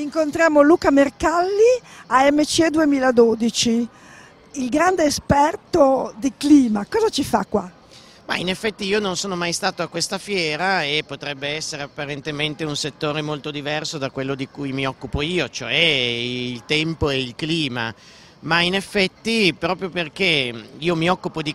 incontriamo Luca Mercalli a MC 2012, il grande esperto di clima. Cosa ci fa qua? Ma in effetti io non sono mai stato a questa fiera e potrebbe essere apparentemente un settore molto diverso da quello di cui mi occupo io, cioè il tempo e il clima. Ma in effetti, proprio perché io mi occupo di